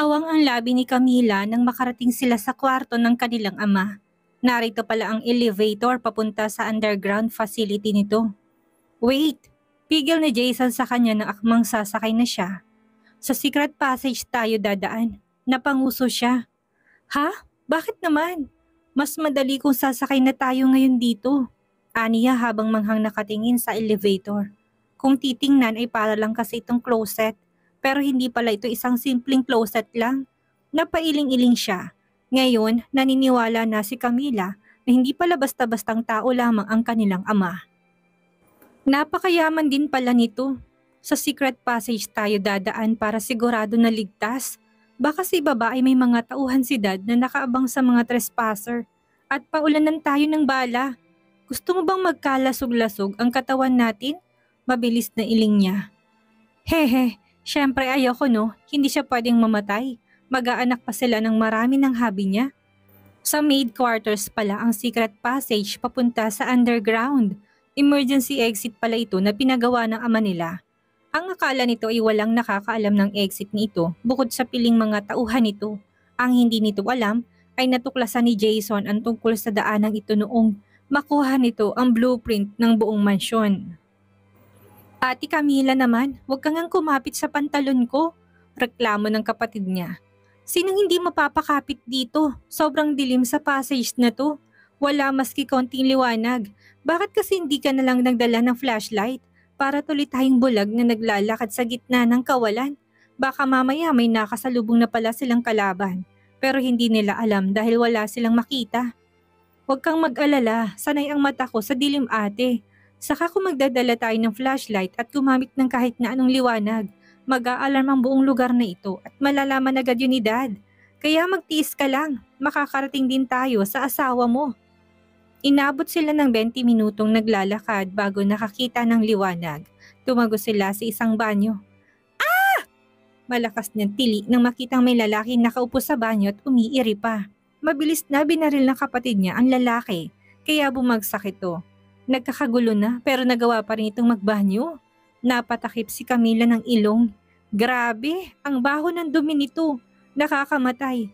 Naawang ang labi ni Camila nang makarating sila sa kwarto ng kanilang ama. Narito pala ang elevator papunta sa underground facility nito. Wait! Pigil ni Jason sa kanya nang akmang sasakay na siya. Sa secret passage tayo dadaan. Napanguso siya. Ha? Bakit naman? Mas madali kung sasakay na tayo ngayon dito. Aniya habang manghang nakatingin sa elevator. Kung titingnan ay para lang kasi itong closet pero hindi pala ito isang simpleng closet lang. Napailing-iling siya. Ngayon, naniniwala na si Camila na hindi pala basta-bastang tao lamang ang kanilang ama. Napakayaman din pala nito. Sa secret passage tayo dadaan para sigurado na ligtas. Baka si baba ay may mga tauhan si dad na nakaabang sa mga trespasser at paulanan tayo ng bala. Gusto mo bang magkalasog-lasog ang katawan natin? Mabilis na iling niya. Hehe, Siyempre ayoko no, hindi siya pwedeng mamatay. Mag-aanak pa sila ng marami ng habi niya. Sa maid quarters pala ang secret passage papunta sa underground. Emergency exit pala ito na pinagawa ng ama nila. Ang akala nito ay walang nakakaalam ng exit nito bukod sa piling mga tauhan nito. Ang hindi nito alam ay natuklasan ni Jason ang tungkol sa daanang ito noong makuha nito ang blueprint ng buong mansyon. Ati Camila naman, huwag kang kumapit sa pantalon ko. Reklamo ng kapatid niya. Sinong hindi mapapakapit dito? Sobrang dilim sa passage na to. Wala maski konting liwanag. Bakit kasi hindi ka na lang nagdala ng flashlight para tuloy tayong bulag na naglalakad sa gitna ng kawalan? Baka mamaya may nakasalubong na pala silang kalaban. Pero hindi nila alam dahil wala silang makita. Huwag kang mag-alala, sanay ang mata ko sa dilim ate. Saka kung magdadala tayo ng flashlight at gumamit ng kahit na anong liwanag, mag-aalarm ang buong lugar na ito at malalaman agad yun ni dad. Kaya magtiis ka lang, makakarating din tayo sa asawa mo. Inabot sila ng 20 minutong naglalakad bago nakakita ng liwanag. Tumago sila sa isang banyo. Ah! Malakas niyang tili nang makitang may lalaki nakaupo sa banyo at umiiri pa. Mabilis na binaril ng kapatid niya ang lalaki, kaya bumagsak ito. Nagkakagulo na pero nagawa pa rin itong magbanyo. Napatakip si Camila ng ilong. Grabe, ang baho ng dumi nito. Nakakamatay.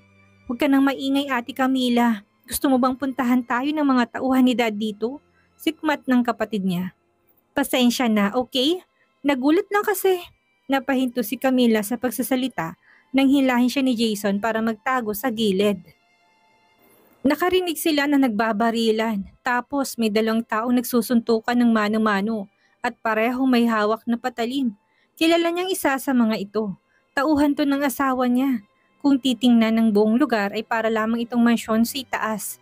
Huwag ka nang maingay ate Camila. Gusto mo bang puntahan tayo ng mga tauhan ni dad dito? Sikmat ng kapatid niya. Pasensya na, okay? Nagulat lang kasi. Napahinto si Camila sa pagsasalita nang hilahin siya ni Jason para magtago sa gilid. Nakarinig sila na nagbabarilan. Tapos may dalawang tao nagsusuntukan ng mano-mano at pareho may hawak na patalim. Kilala niyang isa sa mga ito. Tauhan to ng asawa niya. Kung titingnan ng buong lugar ay para lamang itong mansyon sa itaas.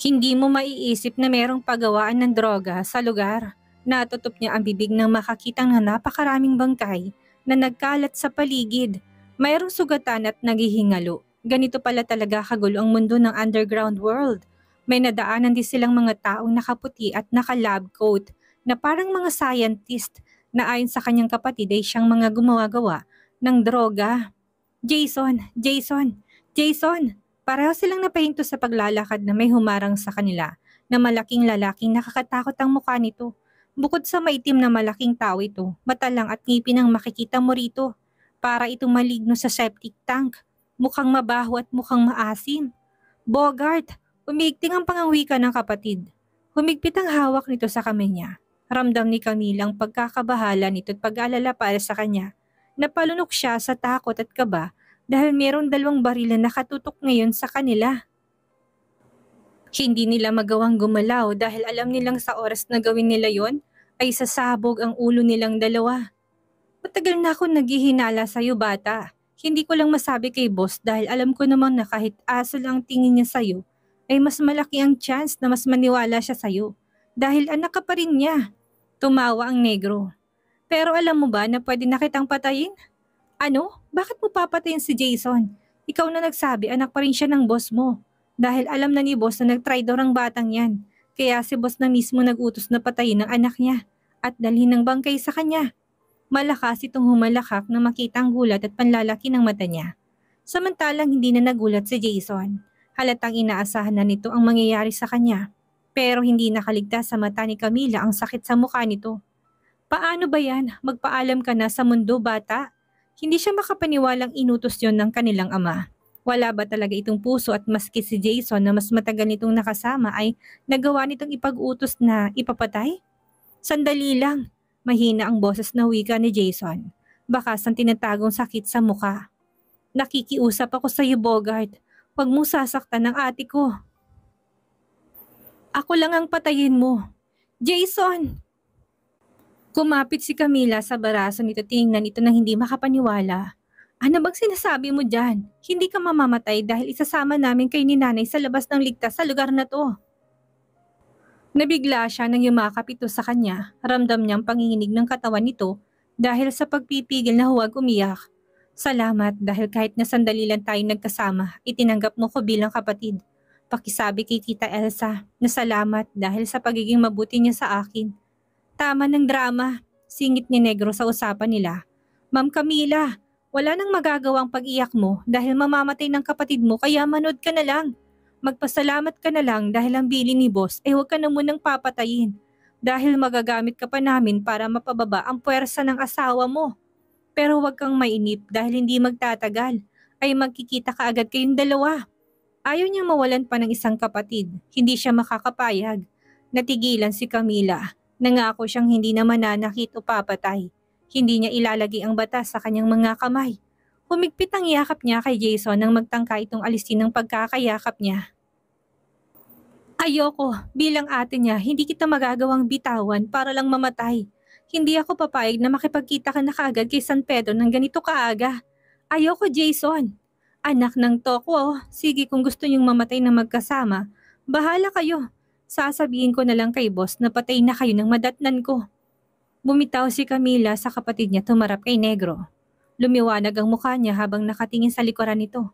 Hindi mo maiisip na merong pagawaan ng droga sa lugar. Natutop niya ang bibig nang makakitang na napakaraming bangkay na nagkalat sa paligid. Mayroong sugatan at naghihingalo. Ganito pala talaga kagulo ang mundo ng underground world. May nadaanan din silang mga taong nakaputi at naka-lab coat na parang mga scientist na ayon sa kanyang kapatid ay siyang mga gumagawa ng droga. Jason! Jason! Jason! Pareho silang napahinto sa paglalakad na may humarang sa kanila na malaking lalaking nakakatakot ang mukha nito. Bukod sa maitim na malaking tao ito, matalang at ngipin ang makikita mo rito. Para ito maligno sa septic tank. Mukhang mabaho at mukhang maasim. Bogart! Umiigting ang pangangwika ng kapatid. Humigpit ang hawak nito sa kamay niya. Ramdam ni Camille ang pagkakabahala nito at pag-alala para sa kanya. Napalunok siya sa takot at kaba dahil mayroong dalawang baril na nakatutok ngayon sa kanila. Hindi nila magawang gumalaw dahil alam nilang sa oras na gawin nila yon ay sasabog ang ulo nilang dalawa. Matagal na ako naghihinala iyo bata. Hindi ko lang masabi kay boss dahil alam ko namang na kahit aso lang tingin niya sa iyo, ay mas malaki ang chance na mas maniwala siya sa'yo dahil anak ka pa rin niya. Tumawa ang negro. Pero alam mo ba na pwede na kitang patayin? Ano? Bakit mo papatayin si Jason? Ikaw na nagsabi anak pa rin siya ng boss mo. Dahil alam na ni boss na nag-try daw ang batang yan. Kaya si boss na mismo nagutos na patayin ang anak niya at dalhin ng bangkay sa kanya. Malakas itong humalakak na makita ang gulat at panlalaki ng mata niya. Samantalang hindi na nagulat si Jason. Halatang inaasahan na nito ang mangyayari sa kanya. Pero hindi nakaligtas sa mata ni Camila ang sakit sa mukha nito. Paano ba yan? Magpaalam ka na sa mundo, bata? Hindi siya makapaniwalang inutos yon ng kanilang ama. Wala ba talaga itong puso at maski si Jason na mas matagal nitong nakasama ay nagawa nitong ipag-utos na ipapatay? Sandali lang, mahina ang boses na wika ni Jason. Bakas sa tinatagong sakit sa mukha. Nakikiusap ako sa iyo, Bogart. Huwag mong sasaktan ng ate ko. Ako lang ang patayin mo. Jason! Kumapit si Camila sa baraso nito tingnan ito nang hindi makapaniwala. Ano bang sinasabi mo dyan? Hindi ka mamamatay dahil isasama namin kay ni nanay sa labas ng ligtas sa lugar na to. Nabigla siya nang yumakap ito sa kanya. Ramdam niyang panginginig ng katawan nito dahil sa pagpipigil na huwag umiyak Salamat dahil kahit na sandali lang tayong nagkasama, itinanggap mo ko bilang kapatid. Pakisabi kay Tita Elsa na salamat dahil sa pagiging mabuti niya sa akin. Tama ng drama, singit ni Negro sa usapan nila. Ma'am Camila, wala nang magagawang pag-iyak mo dahil mamamatay ng kapatid mo kaya manood ka na lang. Magpasalamat ka na lang dahil ang bili ni boss ay eh huwag ka na munang papatayin dahil magagamit ka pa namin para mapababa ang puwersa ng asawa mo. Pero huwag kang mainip dahil hindi magtatagal ay magkikita ka agad kayong dalawa. Ayaw niya mawalan pa ng isang kapatid. Hindi siya makakapayag. Natigilan si Camila. Nangako siyang hindi na mananakit o papatay. Hindi niya ilalagay ang batas sa kanyang mga kamay. Humigpit ang yakap niya kay Jason nang magtangka itong alisin ng pagkakayakap niya. Ayoko, bilang ate niya, hindi kita magagawang bitawan para lang mamatay. Hindi ako papayag na makipagkita ka na kaagad kay San Pedro ng ganito kaaga. Ayoko, Jason. Anak ng Tokwo, oh. sige kung gusto niyong mamatay na magkasama, bahala kayo. Sasabihin ko na lang kay boss na patay na kayo ng madatnan ko. Bumitaw si Camila sa kapatid niya tumarap kay Negro. Lumiwanag ang mukha niya habang nakatingin sa likuran nito.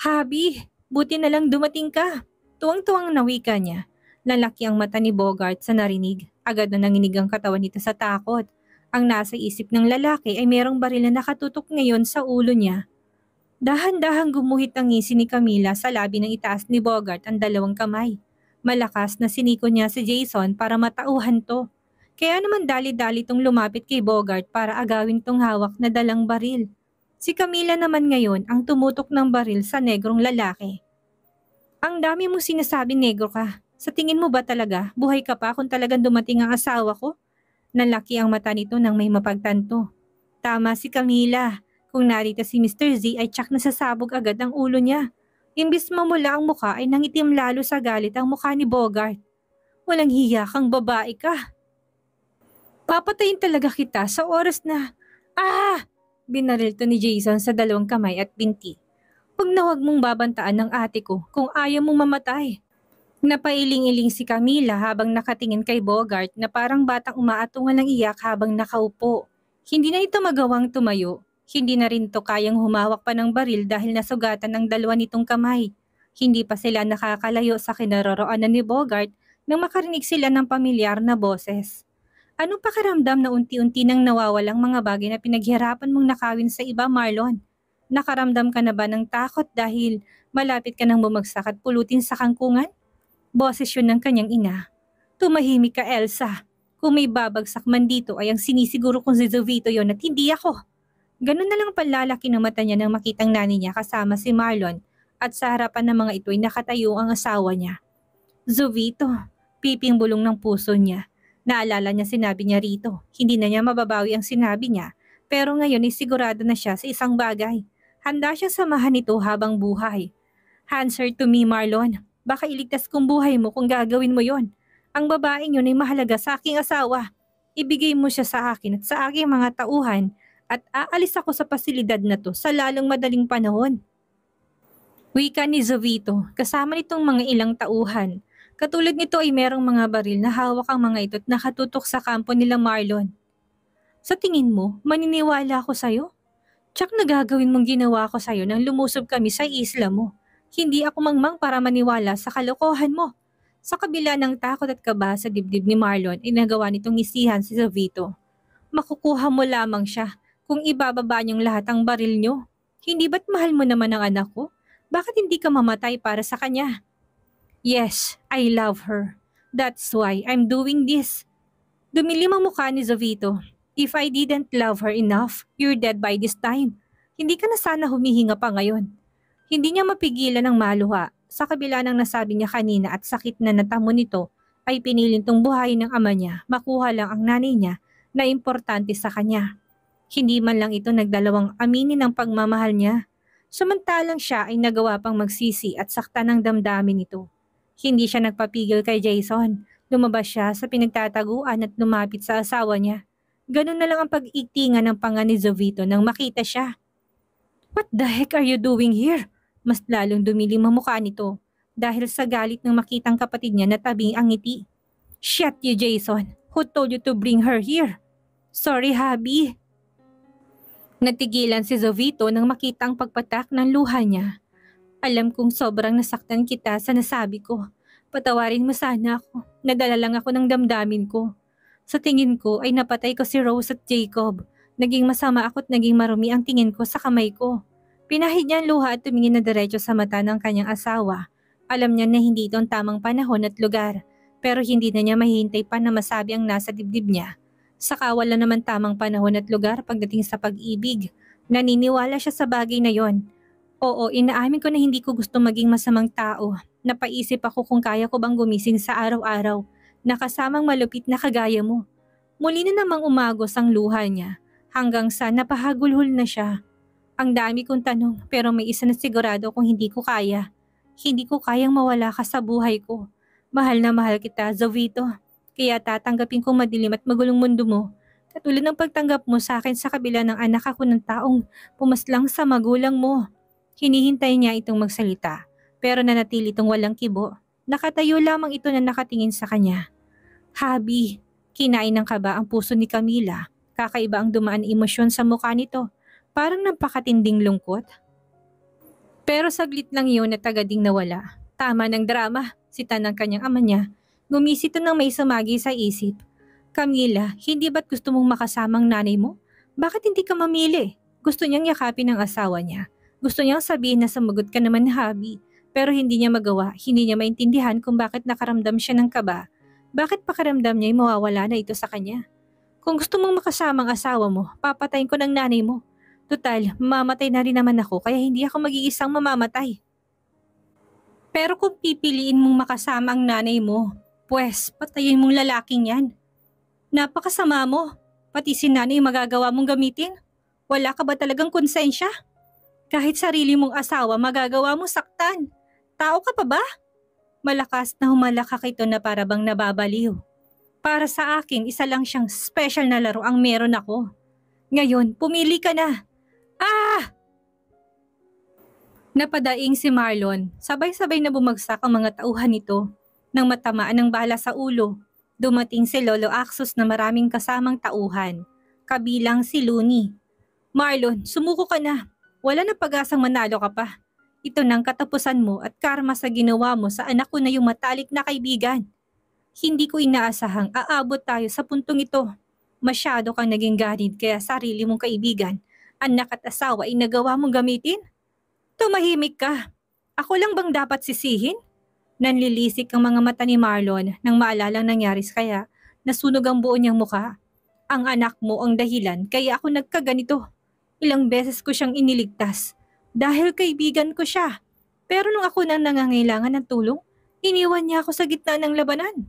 Habi, buti na lang dumating ka. Tuwang-tuwang nawika niya. Lalaki ang mata ni Bogart sa narinig. Agad na nanginig ang katawan nito sa takot. Ang nasa isip ng lalaki ay mayroong baril na nakatutok ngayon sa ulo niya. Dahan-dahang gumuhit ang ngisi ni Camila sa labi ng itaas ni Bogart ang dalawang kamay. Malakas na siniko niya si Jason para matauhan to. Kaya naman dali-dali itong lumapit kay Bogart para agawin tong hawak na dalang baril. Si Camila naman ngayon ang tumutok ng baril sa negrong lalaki. Ang dami mong sinasabi negro ka, sa tingin mo ba talaga, buhay ka pa kung talagang dumating ang asawa ko? Nalaki ang mata nito nang may mapagtanto. Tama si Camila. Kung narita si Mr. Z ay tsak nasasabog agad ang ulo niya. Imbis mamula ang muka ay nangitim lalo sa galit ang muka ni Bogart. Walang hiya kang babae ka. Papatayin talaga kita sa oras na... Ah! Binarilto ni Jason sa dalawang kamay at binti. Pag nawag mong babantaan ng ate ko kung ayaw mong mamatay. Napailing-iling si Camila habang nakatingin kay Bogart na parang batang umaatungan ng iyak habang nakaupo. Hindi na ito magawang tumayo. Hindi na rin to kayang humawak pa ng baril dahil nasugatan ng dalawa nitong kamay. Hindi pa sila nakakalayo sa kinaroroonan ni Bogart nang makarinig sila ng pamilyar na boses. Anong pakiramdam na unti-unti nang nawawalang mga bagay na pinaghirapan mong nakawin sa iba, Marlon? Nakaramdam ka na ba ng takot dahil malapit ka nang bumagsak at pulutin sa kangkungan? Boses yun ng kanyang ina. Tumahimik ka, Elsa. Kung may babagsak man dito ay ang sinisiguro kong si Zovito yon at hindi ako. Ganun na lang palalaki ng mata niya nang makitang nani niya kasama si Marlon at sa harapan ng mga ito ay nakatayo ang asawa niya. Zovito, piping bulong ng puso niya. Naalala niya sinabi niya rito. Hindi na niya mababawi ang sinabi niya pero ngayon ay sigurado na siya sa isang bagay. Handa siya samahan ito habang buhay. Answer to me, Marlon. Baka iligtas kong buhay mo kung gagawin mo yon. Ang babaeng yun ay mahalaga sa aking asawa. Ibigay mo siya sa akin at sa aking mga tauhan at aalis ako sa pasilidad na to sa lalong madaling panahon. Wika ni Zovito kasama nitong mga ilang tauhan. Katulad nito ay merong mga baril na hawak ang mga ito at nakatutok sa kampo nila Marlon. Sa tingin mo, maniniwala ako sa'yo? Tsak na gagawin mong ginawa ko sa'yo nang lumusob kami sa isla mo. Hindi ako mangmang para maniwala sa kalokohan mo. Sa kabila ng takot at kaba sa dibdib ni Marlon, inagawa nitong isihan si Savito. Makukuha mo lamang siya kung ibababa niyong lahat ang baril niyo. Hindi ba't mahal mo naman ang anak ko? Bakit hindi ka mamatay para sa kanya? Yes, I love her. That's why I'm doing this. Dumilim ang mukha ni Zovito. If I didn't love her enough, you're dead by this time. Hindi ka na sana humihinga pa ngayon. Hindi niya mapigilan ang maluha. Sa kabila ng nasabi niya kanina at sakit na natamo nito, ay piniling tong buhay ng ama niya, makuha lang ang nanay niya na importante sa kanya. Hindi man lang ito nagdalawang aminin ng pagmamahal niya. Samantalang siya ay nagawa pang magsisi at sakta ng damdamin nito. Hindi siya nagpapigil kay Jason. Lumabas siya sa pinagtataguan at lumapit sa asawa niya. Ganun na lang ang pag-itinga ng panga ni Jovito nang makita siya. What the heck are you doing here? Mas lalong dumilim ang mukha nito dahil sa galit ng makitang kapatid niya na tabing ang ngiti. Shut you, Jason! Who told you to bring her here? Sorry, Habi! Natigilan si Zovito nang makita ang pagpatak ng luha niya. Alam kong sobrang nasaktan kita sa nasabi ko. Patawarin mo sana ako. Nadala lang ako ng damdamin ko. Sa tingin ko ay napatay ko si Rose at Jacob. Naging masama ako at naging marumi ang tingin ko sa kamay ko. Pinahid niya ang luha at tumingin na diretso sa mata ng kanyang asawa. Alam niya na hindi ito ang tamang panahon at lugar, pero hindi na niya mahintay pa na masabi ang nasa dibdib niya. Saka wala naman tamang panahon at lugar pagdating sa pag-ibig. Naniniwala siya sa bagay na yon. Oo, inaamin ko na hindi ko gusto maging masamang tao. Napaisip ako kung kaya ko bang gumising sa araw-araw na kasamang malupit na kagaya mo. Muli na namang umagos ang luha niya hanggang sa napahagulhol na siya. Ang dami kong tanong pero may isa na sigurado kung hindi ko kaya. Hindi ko kayang mawala ka sa buhay ko. Mahal na mahal kita, Zovito. Kaya tatanggapin kong madilim at magulong mundo mo. Katulad ng pagtanggap mo sa akin sa kabila ng anak ako ng taong pumaslang sa magulang mo. Hinihintay niya itong magsalita pero nanatili itong walang kibo. Nakatayo lamang ito na nakatingin sa kanya. Habi, kinain ng kaba ang puso ni Camila. Kakaiba ang dumaan emosyon sa mukha nito. Parang napakatinding lungkot. Pero saglit lang yun na tagading nawala. Tama ng drama, sita ng kanyang ama niya. Gumisito ng may sumagi sa isip. Camila, hindi ba't gusto mong makasamang nanay mo? Bakit hindi ka mamili? Gusto niyang yakapin ang asawa niya. Gusto niyang sabihin na samagot ka naman habi. Pero hindi niya magawa, hindi niya maintindihan kung bakit nakaramdam siya ng kaba. Bakit pakaramdam niya ay mawawala na ito sa kanya? Kung gusto mong makasamang asawa mo, papatayin ko ng nanay mo. Tutal, mamatay na rin naman ako kaya hindi ako mag-iisang mamamatay. Pero kung pipiliin mong makasama ang nanay mo, pwes patayin mong lalaking yan. Napakasama mo. Pati si nanay magagawa mong gamitin. Wala ka ba talagang konsensya? Kahit sarili mong asawa magagawa mo saktan. Tao ka pa ba? Malakas na humalakak ito na para bang nababaliw. Para sa akin, isa lang siyang special na laro ang meron ako. Ngayon, pumili ka na. Ah! Napadaing si Marlon, sabay-sabay na bumagsak ang mga tauhan nito. Nang matamaan ng bala sa ulo, dumating si Lolo Axos na maraming kasamang tauhan, kabilang si Luni. Marlon, sumuko ka na. Wala na pag-asang manalo ka pa. Ito nang katapusan mo at karma sa ginawa mo sa anak ko na yung matalik na kaibigan. Hindi ko inaasahang aabot tayo sa puntong ito. Masyado kang naging ganid kaya sarili mong kaibigan anak at asawa ay nagawa mong gamitin? Tumahimik ka. Ako lang bang dapat sisihin? Nanlilisik ang mga mata ni Marlon nang maalala nangyari kaya nasunog ang buo niyang mukha. Ang anak mo ang dahilan kaya ako nagkaganito. Ilang beses ko siyang iniligtas dahil kaibigan ko siya. Pero nung ako nang nangangailangan ng tulong, iniwan niya ako sa gitna ng labanan.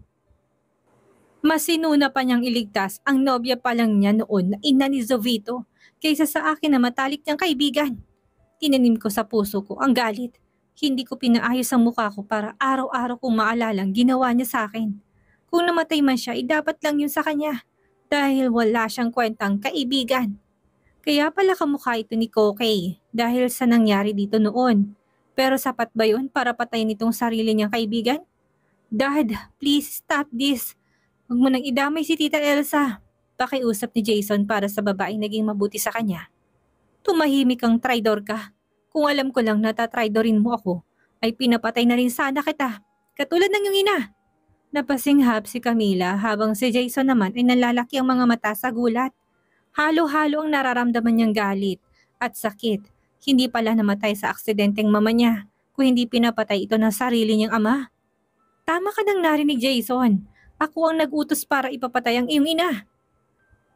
Masinuna pa niyang iligtas ang nobya pa lang niya noon na ina ni Zovito kaysa sa akin na matalik niyang kaibigan. Tinanim ko sa puso ko ang galit. Hindi ko pinaayos ang mukha ko para araw-araw kong maalalang ginawa niya sa akin. Kung namatay man siya, idapat eh, lang yun sa kanya dahil wala siyang kwentang kaibigan. Kaya pala kamukha ito ni Kokey dahil sa nangyari dito noon. Pero sapat ba yun para patayin itong sarili niyang kaibigan? Dad, please stop this. Huwag mo nang idamay si Tita Elsa. Pakiusap ni Jason para sa babaeng naging mabuti sa kanya. Tumahimik kang traidor ka. Kung alam ko lang na tatraidorin mo ako, ay pinapatay na rin sana kita. Katulad ng yung ina. Napasinghab si Camila habang si Jason naman ay nalalaki ang mga mata sa gulat. Halo-halo ang nararamdaman niyang galit at sakit. Hindi pala namatay sa aksidenteng mama niya kung hindi pinapatay ito ng sarili niyang ama. Tama ka nang narinig Jason. Ako ang nagutos para ipapatay ang iyong ina.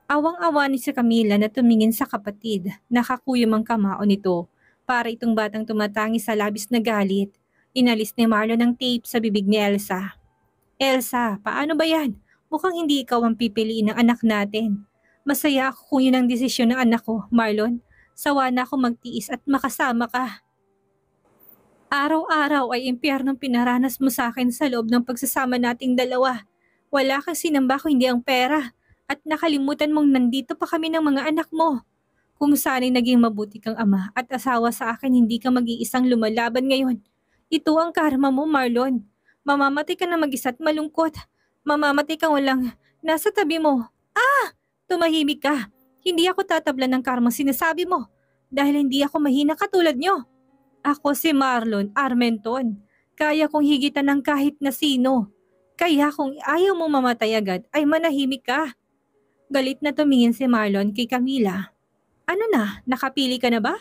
Awang-awa ni si Camila na tumingin sa kapatid. Nakakuyom ang kamao nito. Para itong batang tumatangi sa labis na galit, inalis ni Marlon ang tape sa bibig ni Elsa. Elsa, paano ba yan? Mukhang hindi ikaw ang pipiliin ng anak natin. Masaya ako kung yun ang desisyon ng anak ko, Marlon. Sawa na ako magtiis at makasama ka. Araw-araw ay impyernong pinaranas mo sa akin sa loob ng pagsasama nating dalawa. Wala kasi sinamba ko hindi ang pera at nakalimutan mong nandito pa kami ng mga anak mo. Kung sana'y naging mabuti kang ama at asawa sa akin, hindi ka mag-iisang lumalaban ngayon. Ito ang karma mo, Marlon. Mamamatay ka na mag-isa't malungkot. Mamamatay ka walang nasa tabi mo. Ah! Tumahimik ka. Hindi ako tatabla ng karma sinasabi mo. Dahil hindi ako mahina katulad nyo. Ako si Marlon Armenton. Kaya kong higitan ng kahit na sino. Kaya kung ayaw mo mamatay agad, ay manahimik ka. Galit na tumingin si Marlon kay Camila. Ano na, nakapili ka na ba?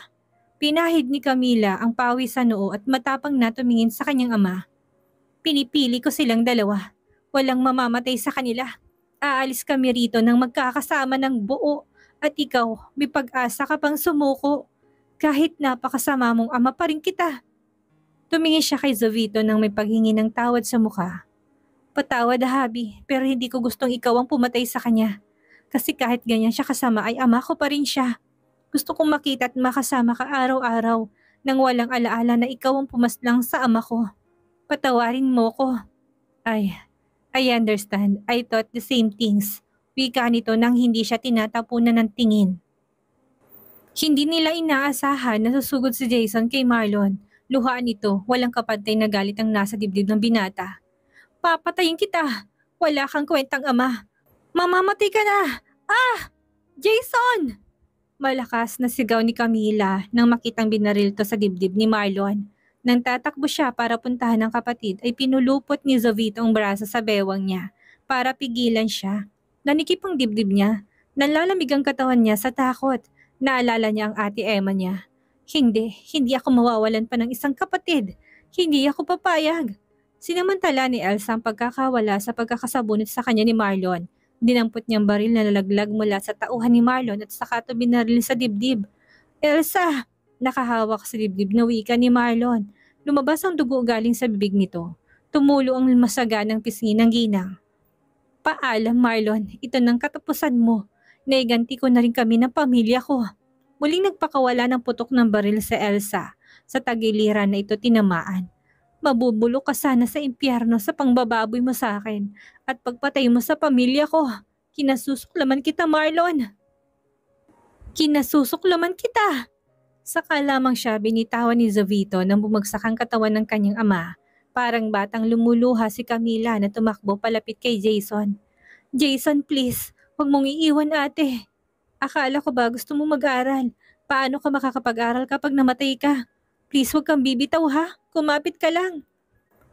Pinahid ni Camila ang pawis sa noo at matapang na tumingin sa kanyang ama. Pinipili ko silang dalawa. Walang mamamatay sa kanila. Aalis kami rito nang magkakasama ng buo at ikaw, may pag-asa ka pang sumuko. Kahit napakasama mong ama pa rin kita. Tumingin siya kay Zovito nang may paghingi ng tawad sa mukha. Patawad Habi, pero hindi ko gustong ikaw ang pumatay sa kanya. Kasi kahit ganyan siya kasama ay ama ko pa rin siya. Gusto kong makita at makasama ka araw-araw nang walang alaala na ikaw ang pumaslang sa ama ko. Patawarin mo ko. Ay, I understand. I thought the same things. Wika nito nang hindi siya tinatapunan ng tingin. Hindi nila inaasahan na susugod si Jason kay Marlon. Luhaan ito, walang kapantay na galit ang nasa dibdib ng binata. Papatayin kita. Wala kang kwentang ama. Mamamatay ka na! Ah! Jason! Malakas na sigaw ni Camila nang makitang binarilto sa dibdib ni Marlon. Nang tatakbo siya para puntahan ang kapatid ay pinulupot ni Zovito ang braso sa bewang niya para pigilan siya. Nanikip ang dibdib niya. Nalalamig ang katawan niya sa takot. Naalala niya ang ate Emma niya. Hindi, hindi ako mawawalan pa ng isang kapatid. Hindi ako papayag. Sinamantala ni Elsa ang pagkakawala sa pagkakasabunit sa kanya ni Marlon. Dinampot niyang baril na nalaglag mula sa tauhan ni Marlon at saka ito binaril sa dibdib. Elsa! Nakahawak sa dibdib na wika ni Marlon. Lumabas ang dugo galing sa bibig nito. Tumulo ang masaga ng pisngi ng ginang. Paalam Marlon, ito nang katapusan mo. Naiganti ko na rin kami ng pamilya ko. Muling nagpakawala ng putok ng baril sa Elsa sa tagiliran na ito tinamaan. Mabubulok ka sana sa impyerno sa pangbababoy mo sa akin at pagpatay mo sa pamilya ko. Kinasusuklaman kita, Marlon. Kinasusuklaman kita. Saka lamang siya binitawan ni Zavito nang bumagsak ang katawan ng kanyang ama. Parang batang lumuluha si Camila na tumakbo palapit kay Jason. Jason, please, huwag mong iiwan ate. Akala ko ba gusto mo mag-aral? Paano ka makakapag-aral kapag namatay ka? Please huwag kang bibitaw ha. Kumapit ka lang.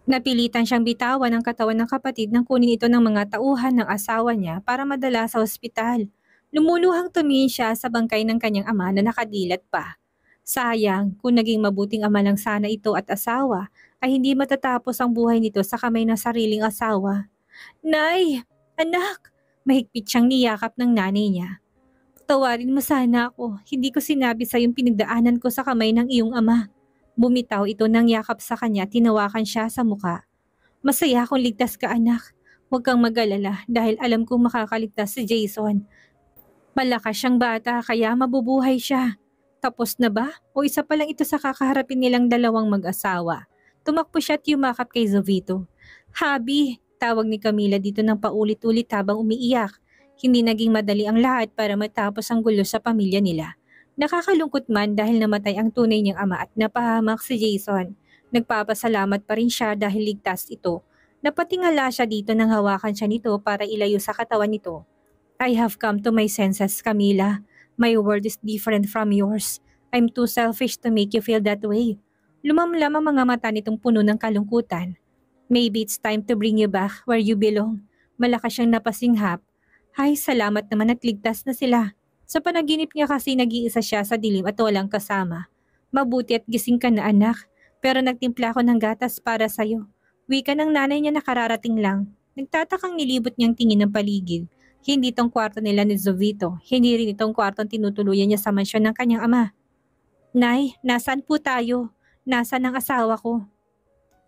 Napilitan siyang bitawan ang katawan ng kapatid nang kunin ito ng mga tauhan ng asawa niya para madala sa ospital. Lumuluhang tumingin siya sa bangkay ng kanyang ama na nakadilat pa. Sayang, kung naging mabuting ama lang sana ito at asawa, ay hindi matatapos ang buhay nito sa kamay ng sariling asawa. Nay! Anak! Mahigpit siyang niyakap ng nanay niya. Patawarin mo sana ako, hindi ko sinabi sa yung pinagdaanan ko sa kamay ng iyong ama. Bumitaw ito ng yakap sa kanya tinawakan siya sa muka. Masaya akong ligtas ka anak. Huwag kang mag-alala dahil alam kong makakaligtas si Jason. Malakas siyang bata kaya mabubuhay siya. Tapos na ba? O isa pa lang ito sa kakaharapin nilang dalawang mag-asawa. Tumakpo siya at yumakap kay Zovito. Habi, tawag ni Camila dito ng paulit-ulit habang umiiyak. Hindi naging madali ang lahat para matapos ang gulo sa pamilya nila. Nakakalungkot man dahil namatay ang tunay niyang ama at napahamak si Jason. Nagpapasalamat pa rin siya dahil ligtas ito. Napatingala siya dito nang hawakan siya nito para ilayo sa katawan nito. I have come to my senses, Camila. My world is different from yours. I'm too selfish to make you feel that way. Lumamlam ang mga mata nitong puno ng kalungkutan. Maybe it's time to bring you back where you belong. Malakas siyang napasinghap. Hay, salamat naman at ligtas na sila. Sa panaginip niya kasi nag-iisa siya sa dilim at walang kasama. Mabuti at gising ka na anak, pero nagtimpla ako ng gatas para sa'yo. Wika ng nanay niya nakararating lang. Nagtatakang nilibot niyang tingin ng paligid. Hindi tong kwarto nila ni Zovito, hindi rin itong kwarto ang tinutuluyan niya sa mansyon ng kanyang ama. Nay, nasaan po tayo? Nasaan ang asawa ko?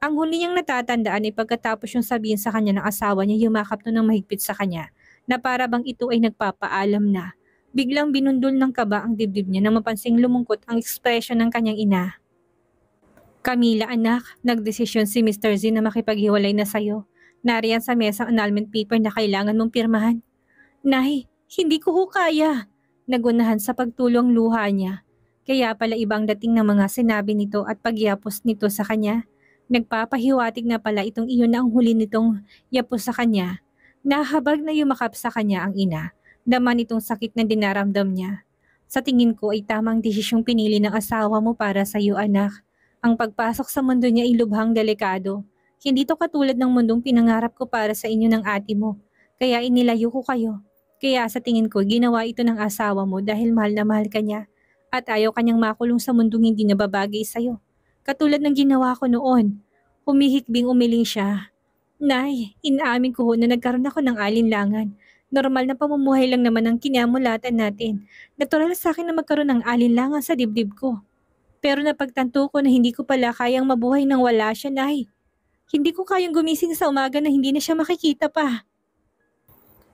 Ang huli niyang natatandaan ay pagkatapos yung sabihin sa kanya ng asawa niya yumakap no ng mahigpit sa kanya na para bang ito ay nagpapaalam na Biglang binundol ng kaba ang dibdib niya nang mapansing lumungkot ang ekspresyon ng kanyang ina. Camila anak, nagdesisyon si Mr. Z na makipaghiwalay na sayo. Nariyan sa mesa ang annulment paper na kailangan mong pirmahan. Nay, hindi ko ho kaya. Nagunahan sa pagtulong luha niya. Kaya pala ibang dating ng mga sinabi nito at pagyapos nito sa kanya. Nagpapahiwatig na pala itong iyon na ang huli nitong yapos sa kanya. Nahabag na yumakap sa kanya ang ina naman itong sakit na dinaramdam niya. Sa tingin ko ay tamang desisyong pinili ng asawa mo para sa iyo anak. Ang pagpasok sa mundo niya ay lubhang delikado. Hindi to katulad ng mundong pinangarap ko para sa inyo ng ate mo. Kaya inilayo ko kayo. Kaya sa tingin ko, ginawa ito ng asawa mo dahil mahal na mahal ka niya at ayaw kanyang makulong sa mundong hindi nababagay sa'yo. Katulad ng ginawa ko noon, humihikbing umiling siya. Nay, inaamin ko na nagkaroon ako ng alinlangan Normal na pamumuhay lang naman ang kinamulatan natin. Natural sa akin na magkaroon ng alinlangan sa dibdib ko. Pero napagtanto ko na hindi ko pala kayang mabuhay nang wala siya, Nay. Hindi ko kayang gumising sa umaga na hindi na siya makikita pa.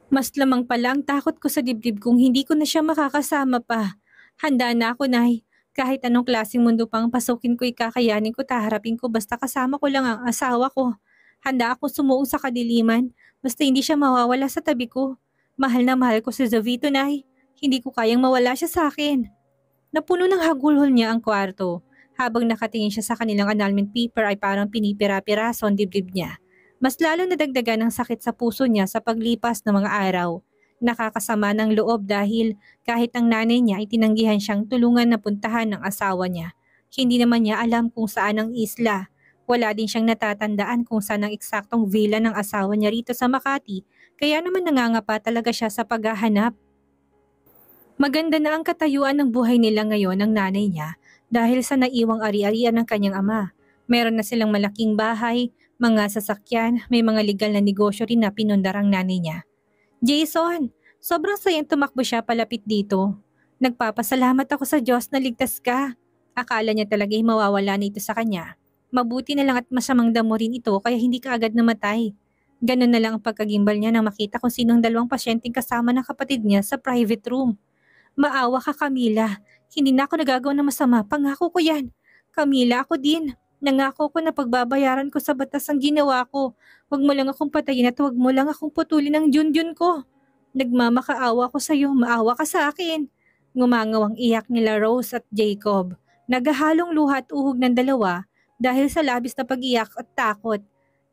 Mas lamang pala ang takot ko sa dibdib kung hindi ko na siya makakasama pa. Handa na ako, Nay. Kahit anong klaseng mundo pang pasukin ko, ikakayanin ko, taharapin ko, basta kasama ko lang ang asawa ko. Handa ako sumuong sa kadiliman, basta hindi siya mawawala sa tabi ko. Mahal na mahal ko si Zavito, Nay. Hindi ko kayang mawala siya sa akin. Napuno ng hagulhol niya ang kwarto. Habang nakatingin siya sa kanilang annulment paper ay parang pinipira-piraso ang dibdib niya. Mas lalo nadagdagan ng sakit sa puso niya sa paglipas ng mga araw. Nakakasama ng loob dahil kahit ang nanay niya ay tinanggihan siyang tulungan na puntahan ng asawa niya. Hindi naman niya alam kung saan ang isla. Wala din siyang natatandaan kung saan ang eksaktong villa ng asawa niya rito sa Makati kaya naman nangangapa talaga siya sa paghahanap. Maganda na ang katayuan ng buhay nila ngayon ng nanay niya dahil sa naiwang ari-arian ng kanyang ama. Meron na silang malaking bahay, mga sasakyan, may mga legal na negosyo rin na pinundar ang nanay niya. Jason, sobrang sayang tumakbo siya palapit dito. Nagpapasalamat ako sa Diyos na ligtas ka. Akala niya talaga mawawala na ito sa kanya. Mabuti na lang at masamang damo rin ito kaya hindi ka agad namatay. Ganun na lang ang pagkagimbal niya nang makita kung sinong dalawang pasyenteng kasama ng kapatid niya sa private room. Maawa ka Camila, hindi na ako nagagawa ng masama, pangako ko yan. Camila, ako din. Nangako ko na pagbabayaran ko sa batas ang ginawa ko. Huwag mo lang akong patayin at huwag mo lang akong putulin ang junjun ko. Nagmamakaawa ko sa'yo, maawa ka sa akin. Ngumangawang iyak nila Rose at Jacob. Nagahalong luha at uhog ng dalawa dahil sa labis na pag-iyak at takot.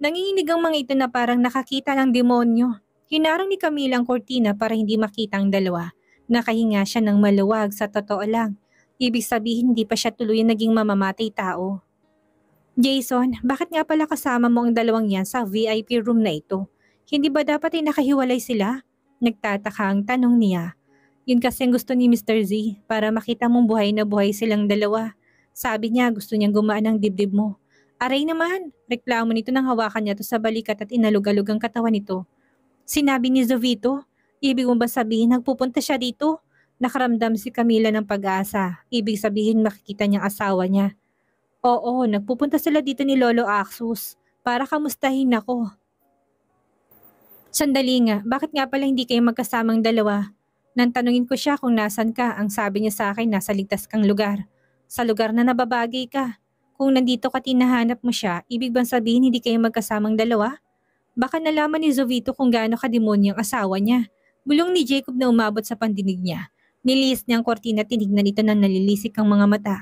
Nanginginig ang mga ito na parang nakakita ng demonyo. Hinarang ni Camila ang kortina para hindi makita ang dalawa. Nakahinga siya ng maluwag sa totoo lang. Ibig sabihin hindi pa siya tuluyan naging mamamatay tao. Jason, bakit nga pala kasama mo ang dalawang yan sa VIP room na ito? Hindi ba dapat ay nakahiwalay sila? Nagtataka ang tanong niya. Yun kasi ang gusto ni Mr. Z para makita mong buhay na buhay silang dalawa. Sabi niya gusto niyang gumaan ang dibdib mo. Aray naman, reklamo nito nang hawakan niya to sa balikat at inalog ang katawan nito. Sinabi ni Zovito, ibig mo ba sabihin nagpupunta siya dito? Nakaramdam si Camila ng pag-asa. Ibig sabihin makikita niyang asawa niya. Oo, nagpupunta sila dito ni Lolo Axus para kamustahin ako. Sandali nga, bakit nga pala hindi kayo magkasamang dalawa? Nang tanungin ko siya kung nasan ka, ang sabi niya sa akin nasa ligtas kang lugar. Sa lugar na nababagay ka. Kung nandito ka tinahanap mo siya, ibig bang sabihin hindi kayo magkasamang dalawa? Baka nalaman ni Zovito kung gaano kademonyang asawa niya. Bulong ni Jacob na umabot sa pandinig niya. Nilis niya ang kortina tinignan ito ng nalilisik ang mga mata.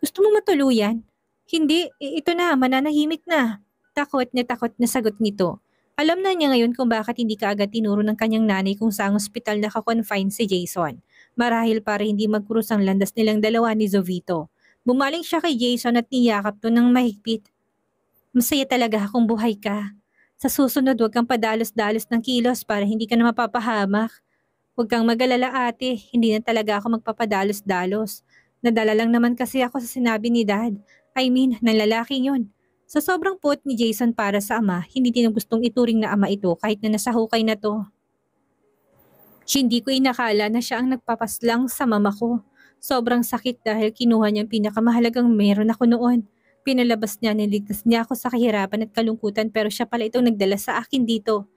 Gusto mo matuluyan? Hindi, ito na, mananahimik na. Takot na takot na sagot nito. Alam na niya ngayon kung bakit hindi ka agad tinuro ng kanyang nanay kung saan ospital nakakonfine si Jason. Marahil para hindi magkurus ang landas nilang dalawa ni Zovito. Bumaling siya kay Jason at niyakap to ng mahigpit. Masaya talaga akong buhay ka. Sa susunod, huwag kang padalos-dalos ng kilos para hindi ka na mapapahamak. Huwag kang magalala ate, hindi na talaga ako magpapadalos-dalos. Nadala lang naman kasi ako sa sinabi ni Dad. I mean, nalalaki lalaki yun. Sa sobrang put ni Jason para sa ama, hindi din gustong ituring na ama ito kahit na nasa hukay na to. Hindi ko inakala na siya ang nagpapaslang sa mama ko. Sobrang sakit dahil kinuha niya ang pinakamahalagang meron ako noon. Pinalabas niya, niligtas niya ako sa kahirapan at kalungkutan pero siya pala itong nagdala sa akin dito.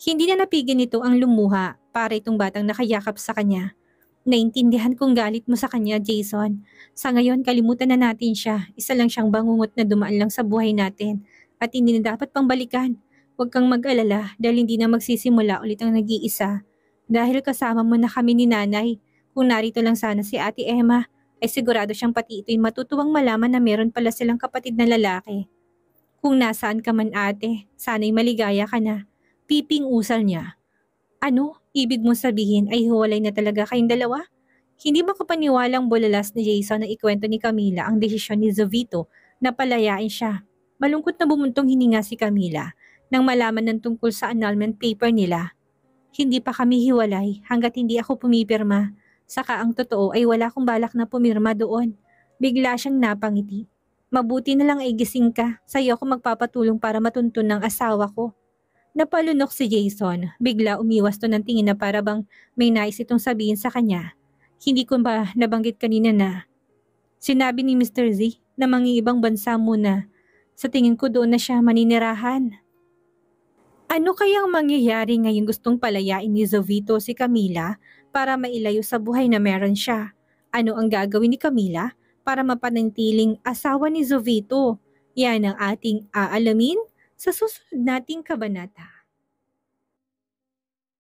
Hindi na napigil nito ang lumuha para itong batang nakayakap sa kanya. Naintindihan kong galit mo sa kanya, Jason. Sa ngayon, kalimutan na natin siya. Isa lang siyang bangungot na dumaan lang sa buhay natin. At hindi na dapat pang Huwag kang mag-alala dahil hindi na magsisimula ulit ang nag-iisa. Dahil kasama mo na kami ni nanay, kung narito lang sana si Ate Emma, ay sigurado siyang pati ito'y matutuwang malaman na meron pala silang kapatid na lalaki. Kung nasaan ka man ate, sana'y maligaya ka na. Piping usal niya. Ano? Ibig mong sabihin ay huwalay na talaga kayong dalawa? Hindi makapaniwalang bulalas ni Jason na ikwento ni Camila ang desisyon ni Zovito na palayain siya. Malungkot na bumuntong hininga si Camila nang malaman ng tungkol sa annulment paper nila. Hindi pa kami hiwalay hanggat hindi ako pumipirma. Saka ang totoo ay wala kong balak na pumirma doon. Bigla siyang napangiti. Mabuti na lang ay gising ka. Sa'yo ako magpapatulong para matuntun ng asawa ko. Napalunok si Jason. Bigla umiwas to ng tingin na para bang may nais itong sabihin sa kanya. Hindi ko ba nabanggit kanina na sinabi ni Mr. Z na mangiibang bansa muna. Sa tingin ko doon na siya maninirahan. Ano kayang mangyayari ngayong gustong palayain ni Zovito si Camila para mailayo sa buhay na meron siya. Ano ang gagawin ni Camila para mapanantiling asawa ni Zovito? Yan ang ating aalamin sa susunod nating kabanata.